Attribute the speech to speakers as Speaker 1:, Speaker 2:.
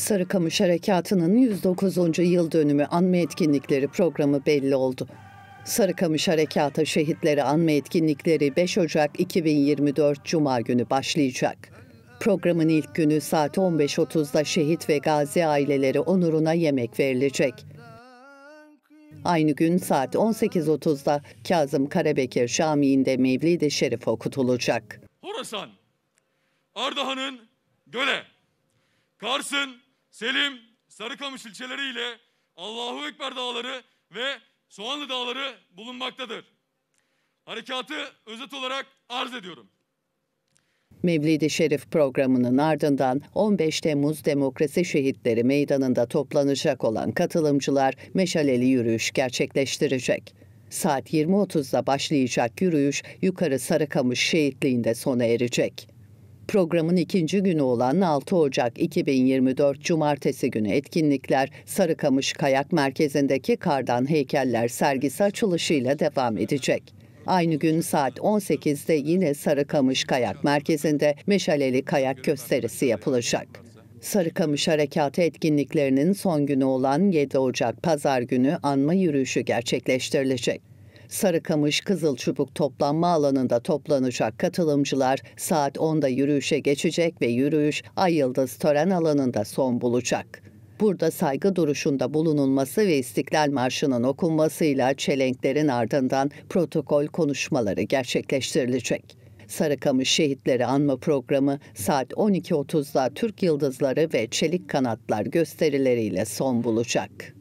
Speaker 1: Sarıkamış Harekatı'nın 109. yıl dönümü anma etkinlikleri programı belli oldu. Sarıkamış Harekatı Şehitleri anma etkinlikleri 5 Ocak 2024 Cuma günü başlayacak. Programın ilk günü saat 15.30'da şehit ve gazi aileleri onuruna yemek verilecek. Aynı gün saat 18.30'da Kazım Karabekir Şamii'nde Mevlid-i Şerif okutulacak.
Speaker 2: Horasan, Ardahan'ın göle, Kars'ın Selim, Sarıkamış ilçeleri ile Allahu Ekber dağları ve Soğanlı dağları bulunmaktadır. Harekatı özet olarak arz ediyorum.
Speaker 1: Mevlid-i Şerif programının ardından 15 Temmuz Demokrasi Şehitleri Meydanı'nda toplanacak olan katılımcılar meşaleli yürüyüş gerçekleştirecek. Saat 20.30'da başlayacak yürüyüş yukarı Sarıkamış şehitliğinde sona erecek. Programın ikinci günü olan 6 Ocak 2024 Cumartesi günü etkinlikler Sarıkamış Kayak Merkezi'ndeki Kardan Heykeller sergisi açılışıyla devam edecek. Aynı gün saat 18'de yine Sarıkamış Kayak Merkezi'nde meşaleli kayak gösterisi yapılacak. Sarıkamış Harekatı etkinliklerinin son günü olan 7 Ocak Pazar günü anma yürüyüşü gerçekleştirilecek. Sarıkamış Kızıl Çubuk toplanma alanında toplanacak katılımcılar saat 10'da yürüyüşe geçecek ve yürüyüş Ay Yıldız tören alanında son bulacak. Burada saygı duruşunda bulunulması ve İstiklal Marşı'nın okunmasıyla çelenklerin ardından protokol konuşmaları gerçekleştirilecek. Sarıkamış Şehitleri Anma Programı saat 12.30'da Türk Yıldızları ve Çelik Kanatlar gösterileriyle son bulacak.